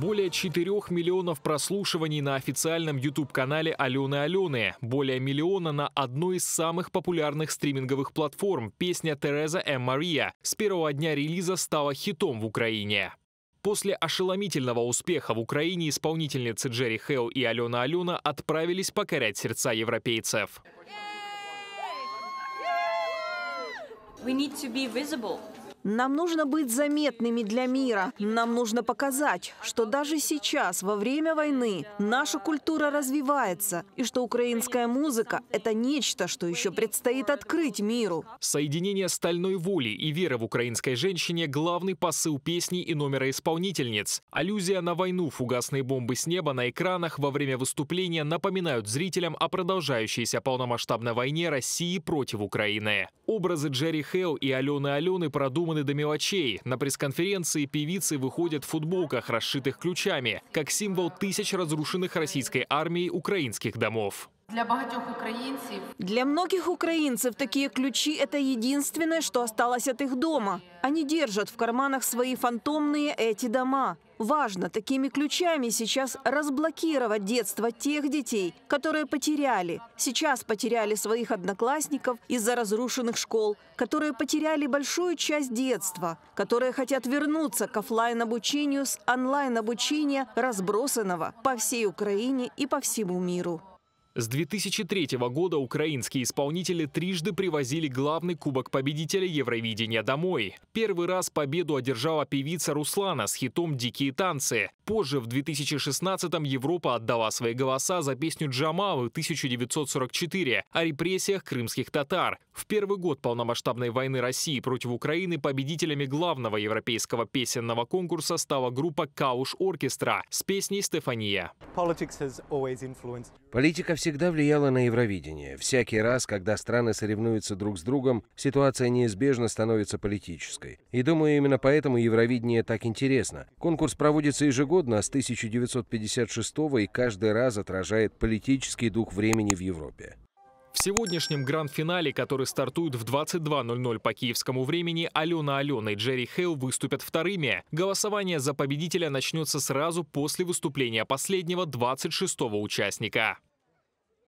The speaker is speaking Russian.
Более 4 миллионов прослушиваний на официальном YouTube-канале Алены Алены. Более миллиона на одной из самых популярных стриминговых платформ – песня «Тереза М. Мария». С первого дня релиза стала хитом в Украине. После ошеломительного успеха в Украине исполнительницы Джерри Хелл и Алена Алена отправились покорять сердца европейцев. We need to be visible. Нам нужно быть заметными для мира. Нам нужно показать, что даже сейчас, во время войны, наша культура развивается, и что украинская музыка – это нечто, что еще предстоит открыть миру. Соединение стальной воли и веры в украинской женщине – главный посыл песни и номера исполнительниц. Аллюзия на войну, фугасные бомбы с неба на экранах во время выступления напоминают зрителям о продолжающейся полномасштабной войне России против Украины. Образы Джерри Хелл и Алены Алены продуманы продуманы до мелочей. На пресс-конференции певицы выходят в футболках, расшитых ключами, как символ тысяч разрушенных российской армией украинских домов. Для украинцев... Для многих украинцев такие ключи – это единственное, что осталось от их дома. Они держат в карманах свои фантомные эти дома. Важно такими ключами сейчас разблокировать детство тех детей, которые потеряли, сейчас потеряли своих одноклассников из-за разрушенных школ, которые потеряли большую часть детства, которые хотят вернуться к офлайн-обучению с онлайн-обучения, разбросанного по всей Украине и по всему миру. С 2003 года украинские исполнители трижды привозили главный кубок победителя Евровидения домой. Первый раз победу одержала певица Руслана с хитом «Дикие танцы». Позже, в 2016-м, Европа отдала свои голоса за песню «Джамалы» 1944 о репрессиях крымских татар. В первый год полномасштабной войны России против Украины победителями главного европейского песенного конкурса стала группа «Кауш Оркестра» с песней «Стефания». Политика всегда влияла на Евровидение. Всякий раз, когда страны соревнуются друг с другом, ситуация неизбежно становится политической. И думаю, именно поэтому Евровидение так интересно. Конкурс проводится ежегодно а с 1956 и каждый раз отражает политический дух времени в Европе. В сегодняшнем гранд-финале, который стартует в 22.00 по киевскому времени, Алена Алена и Джерри Хейл выступят вторыми. Голосование за победителя начнется сразу после выступления последнего 26-го участника.